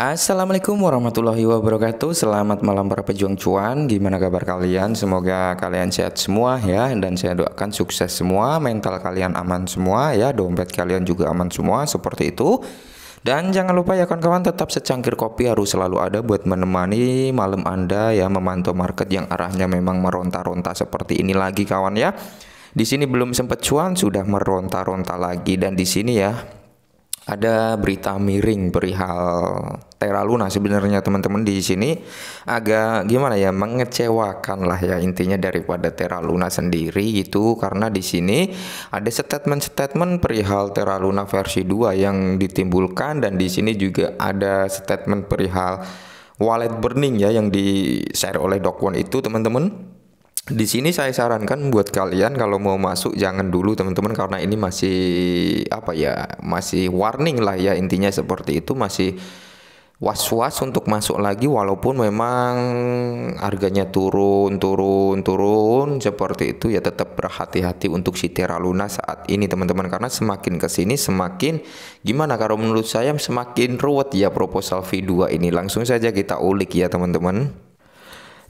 Assalamualaikum warahmatullahi wabarakatuh Selamat malam para pejuang cuan Gimana kabar kalian? Semoga kalian sehat semua ya Dan saya doakan sukses semua Mental kalian aman semua ya Dompet kalian juga aman semua Seperti itu dan jangan lupa ya kawan-kawan tetap secangkir kopi harus selalu ada buat menemani malam Anda ya memantau market yang arahnya memang meronta-ronta seperti ini lagi kawan ya. Di sini belum sempat cuan sudah meronta-ronta lagi dan di sini ya ada berita miring perihal Terra Luna sebenarnya teman-teman di sini agak gimana ya mengecewakan lah ya intinya daripada Terra Luna sendiri gitu karena di sini ada statement-statement perihal Terra Luna versi 2 yang ditimbulkan dan di sini juga ada statement perihal wallet burning ya yang di share oleh Dokwon itu teman-teman di sini saya sarankan buat kalian kalau mau masuk jangan dulu teman-teman karena ini masih apa ya masih warning lah ya intinya seperti itu masih was-was untuk masuk lagi walaupun memang harganya turun turun turun seperti itu ya tetap berhati-hati untuk si Terra Luna saat ini teman-teman karena semakin ke sini semakin gimana kalau menurut saya semakin ruwet ya proposal V2 ini langsung saja kita ulik ya teman-teman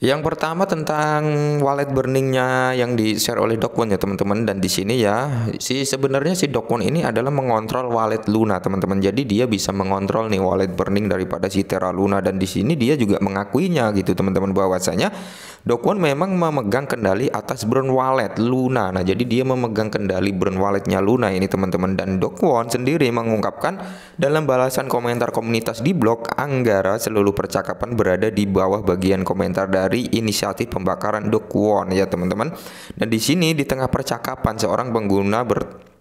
yang pertama tentang wallet burningnya yang di share oleh Dokwon ya teman-teman dan di sini ya si sebenarnya si Dokwon ini adalah mengontrol wallet Luna teman-teman. Jadi dia bisa mengontrol nih wallet burning daripada si Terra Luna dan di sini dia juga mengakuinya gitu teman-teman bahwasanya Dokwon memang memegang kendali atas Burn Wallet Luna. Nah, jadi dia memegang kendali Burn Walletnya Luna ini teman-teman dan Dokwon sendiri mengungkapkan dalam balasan komentar komunitas di blog Anggara seluruh percakapan berada di bawah bagian komentar dari inisiatif pembakaran Dokwon ya teman-teman. Dan di sini di tengah percakapan seorang pengguna ber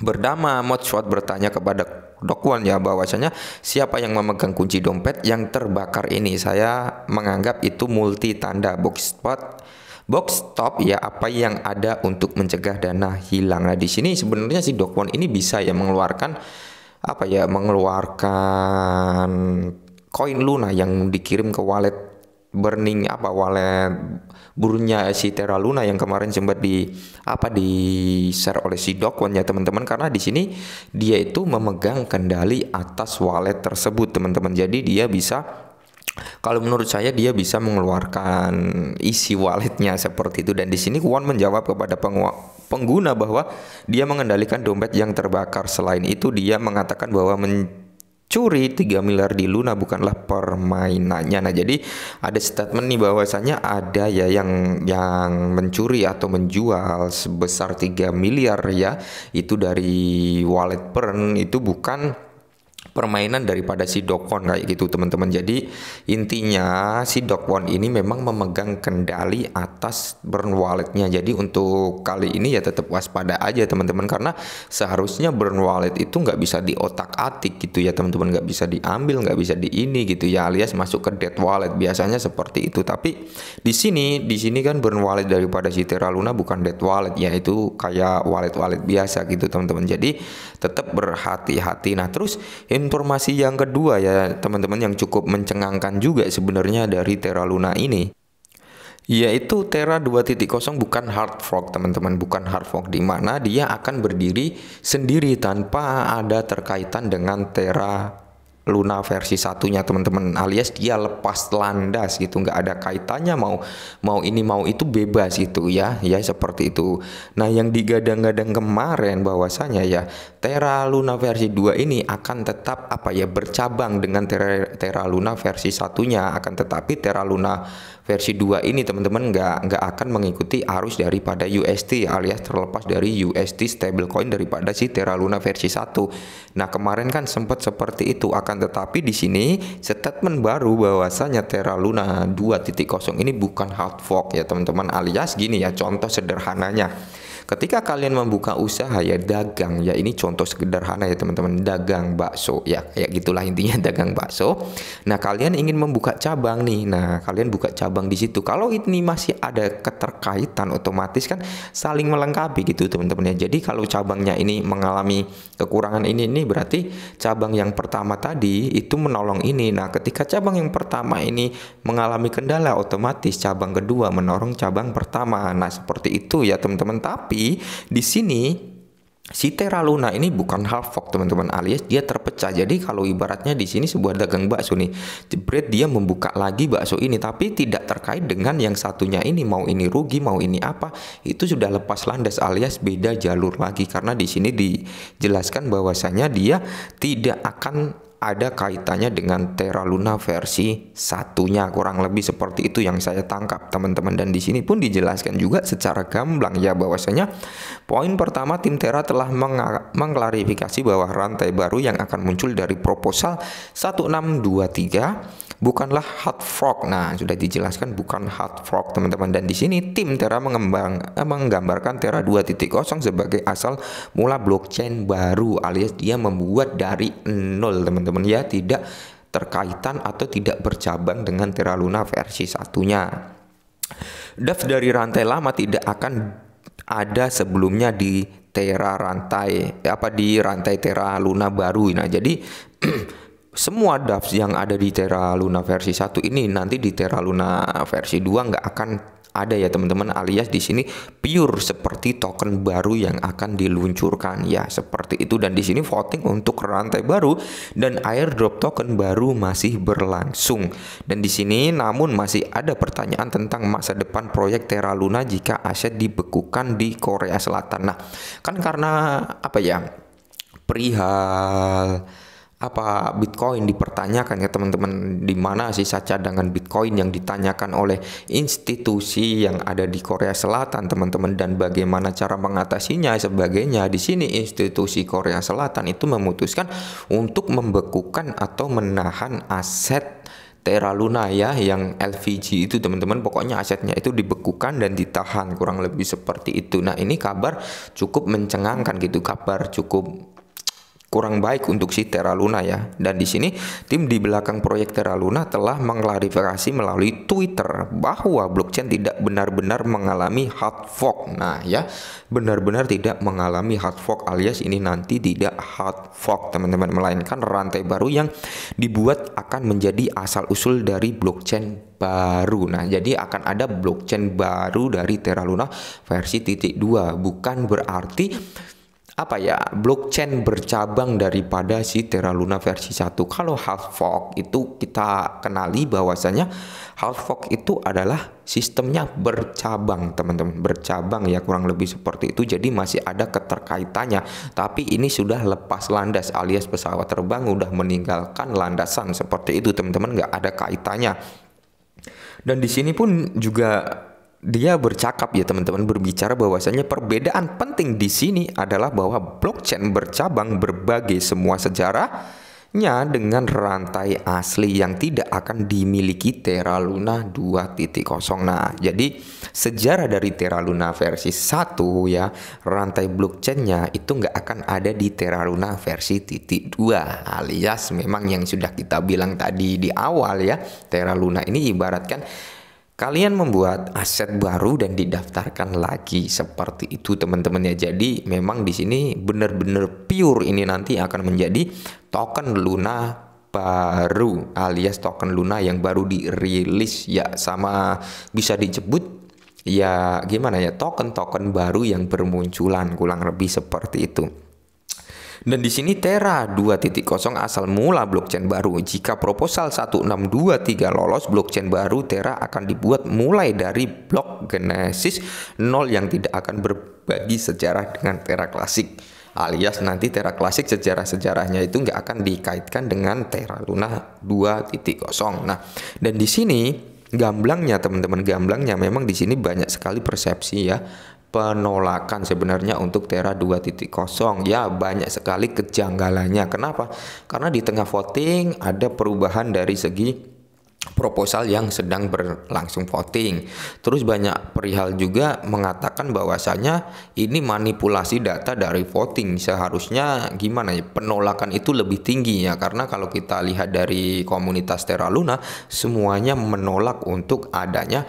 Berdama, swat bertanya kepada Dokwan ya bahwasanya siapa yang memegang kunci dompet yang terbakar ini. Saya menganggap itu multi tanda box spot box stop ya apa yang ada untuk mencegah dana hilang. Nah, di sini sebenarnya si Dokwan ini bisa ya mengeluarkan apa ya mengeluarkan koin Luna yang dikirim ke wallet burning apa wallet burunya si Terra Luna yang kemarin sempat di apa di share oleh si Dokwon ya teman-teman karena di sini dia itu memegang kendali atas wallet tersebut teman-teman jadi dia bisa kalau menurut saya dia bisa mengeluarkan isi walletnya seperti itu dan di sini Kwon menjawab kepada pengguna bahwa dia mengendalikan dompet yang terbakar selain itu dia mengatakan bahwa men curi 3 miliar di Luna bukanlah permainannya. Nah, jadi ada statement nih bahwasanya ada ya yang yang mencuri atau menjual sebesar 3 miliar ya itu dari wallet Pern itu bukan permainan daripada si Dokon kayak gitu teman-teman. Jadi intinya si Dokon ini memang memegang kendali atas burn walletnya. Jadi untuk kali ini ya tetap waspada aja teman-teman karena seharusnya burn wallet itu nggak bisa diotak atik gitu ya teman-teman nggak bisa diambil nggak bisa di ini gitu ya alias masuk ke dead wallet biasanya seperti itu. Tapi di sini di sini kan burn wallet daripada si Terra Luna bukan dead wallet ya itu kayak wallet-wallet biasa gitu teman-teman. Jadi tetap berhati-hati. Nah terus ini Informasi yang kedua ya teman-teman yang cukup mencengangkan juga sebenarnya dari Terra Luna ini yaitu Terra 2.0 bukan hard fork teman-teman bukan hard fork di mana dia akan berdiri sendiri tanpa ada terkaitan dengan Terra Luna versi satunya teman-teman alias dia lepas landas gitu nggak ada kaitannya mau mau ini mau itu bebas itu ya ya seperti itu nah yang digadang-gadang kemarin bahwasanya ya Terra Luna versi 2 ini akan tetap apa ya bercabang dengan Terra, Terra Luna versi satunya akan tetapi Terra Luna versi 2 ini teman-teman nggak nggak akan mengikuti arus daripada UST alias terlepas dari UST stablecoin daripada si Terra Luna versi 1. Nah, kemarin kan sempat seperti itu akan tetapi di sini statement baru bahwasanya Terra Luna 2.0 ini bukan hard fork ya teman-teman alias gini ya contoh sederhananya Ketika kalian membuka usaha ya dagang ya ini contoh sederhana ya teman-teman dagang bakso ya kayak gitulah intinya dagang bakso. Nah kalian ingin membuka cabang nih, nah kalian buka cabang di situ. Kalau ini masih ada keterkaitan otomatis kan saling melengkapi gitu teman-teman ya. Jadi kalau cabangnya ini mengalami kekurangan ini ini berarti cabang yang pertama tadi itu menolong ini. Nah ketika cabang yang pertama ini mengalami kendala otomatis cabang kedua menolong cabang pertama. Nah seperti itu ya teman-teman. Tapi di sini si Terra Luna ini bukan half fork teman-teman alias dia terpecah jadi kalau ibaratnya di sini sebuah dagang bakso nih jebret dia membuka lagi bakso ini tapi tidak terkait dengan yang satunya ini mau ini rugi mau ini apa itu sudah lepas landas alias beda jalur lagi karena di sini dijelaskan bahwasanya dia tidak akan ada kaitannya dengan Terra Luna versi satunya kurang lebih seperti itu yang saya tangkap teman-teman dan di sini pun dijelaskan juga secara gamblang ya bahwasanya poin pertama tim Terra telah mengklarifikasi bahwa rantai baru yang akan muncul dari proposal 1623 bukanlah hard fork. Nah, sudah dijelaskan bukan hard fork teman-teman dan di sini tim Terra mengembang eh, menggambarkan Terra 2.0 sebagai asal mula blockchain baru alias dia membuat dari nol teman-teman teman-teman ya tidak terkaitan atau tidak bercabang dengan Terra Luna versi satunya. Daf dari rantai lama tidak akan ada sebelumnya di Terra rantai apa di rantai Terra Luna baru. Nah, jadi semua DAF yang ada di Terra Luna versi 1 ini nanti di Terra Luna versi 2 nggak akan ada ya teman-teman alias di sini pure seperti token baru yang akan diluncurkan ya seperti itu dan di sini voting untuk rantai baru dan airdrop token baru masih berlangsung dan di sini namun masih ada pertanyaan tentang masa depan proyek Terra Luna jika aset dibekukan di Korea Selatan nah kan karena apa ya perihal apa Bitcoin dipertanyakan ya teman-teman di mana sisa cadangan Bitcoin yang ditanyakan oleh institusi yang ada di Korea Selatan teman-teman dan bagaimana cara mengatasinya sebagainya di sini institusi Korea Selatan itu memutuskan untuk membekukan atau menahan aset Terra Luna ya yang LVG itu teman-teman pokoknya asetnya itu dibekukan dan ditahan kurang lebih seperti itu. Nah, ini kabar cukup mencengangkan gitu, kabar cukup kurang baik untuk si Terra Luna ya. Dan di sini tim di belakang proyek Terra Luna telah mengklarifikasi melalui Twitter bahwa blockchain tidak benar-benar mengalami hard fork. Nah, ya, benar-benar tidak mengalami hard fork alias ini nanti tidak hard fork, teman-teman, melainkan rantai baru yang dibuat akan menjadi asal-usul dari blockchain baru. Nah, jadi akan ada blockchain baru dari Terra Luna versi titik 2, bukan berarti apa ya blockchain bercabang daripada si Terra Luna versi 1 kalau Half fork itu kita kenali bahwasanya fork itu adalah sistemnya bercabang teman-teman bercabang ya kurang lebih seperti itu jadi masih ada keterkaitannya tapi ini sudah lepas landas alias pesawat terbang udah meninggalkan landasan seperti itu teman-teman nggak ada kaitannya dan di sini pun juga dia bercakap ya teman-teman berbicara bahwasanya perbedaan penting di sini adalah bahwa blockchain bercabang berbagai semua sejarahnya dengan rantai asli yang tidak akan dimiliki Terra Luna 2.0. Nah, jadi sejarah dari Terra Luna versi 1 ya, rantai blockchainnya itu nggak akan ada di Terra Luna versi titik 2 alias memang yang sudah kita bilang tadi di awal ya, Terra Luna ini ibaratkan kalian membuat aset baru dan didaftarkan lagi seperti itu teman-teman ya. Jadi memang di sini benar-benar pure ini nanti akan menjadi token Luna baru alias token Luna yang baru dirilis ya sama bisa dijebut ya gimana ya token-token baru yang bermunculan kurang lebih seperti itu. Dan di sini Terra 2.0 asal mula blockchain baru. Jika proposal 1623 lolos, blockchain baru Terra akan dibuat mulai dari blok Genesis 0 yang tidak akan berbagi sejarah dengan Terra klasik. Alias nanti Terra klasik sejarah-sejarahnya itu nggak akan dikaitkan dengan Terra Luna 2.0. Nah, dan di sini gamblangnya teman-teman gamblangnya memang di sini banyak sekali persepsi ya penolakan sebenarnya untuk Tera 2.0 ya banyak sekali kejanggalannya kenapa karena di tengah voting ada perubahan dari segi proposal yang sedang berlangsung voting terus banyak perihal juga mengatakan bahwasanya ini manipulasi data dari voting seharusnya gimana ya penolakan itu lebih tinggi ya karena kalau kita lihat dari komunitas Terra Luna semuanya menolak untuk adanya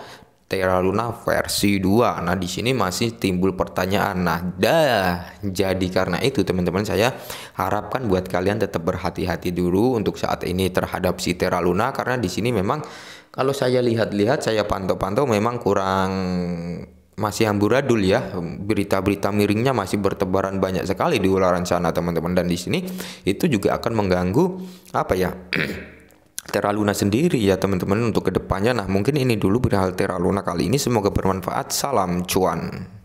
Terra Luna versi 2. Nah, di sini masih timbul pertanyaan. Nah, dah. Jadi karena itu teman-teman saya harapkan buat kalian tetap berhati-hati dulu untuk saat ini terhadap si Terra Luna karena di sini memang kalau saya lihat-lihat, saya pantau-pantau memang kurang masih hamburadul ya berita-berita miringnya masih bertebaran banyak sekali di luar sana teman-teman dan di sini itu juga akan mengganggu apa ya Terra Luna sendiri ya teman-teman untuk kedepannya. Nah mungkin ini dulu berhal Terra Luna kali ini semoga bermanfaat. Salam cuan.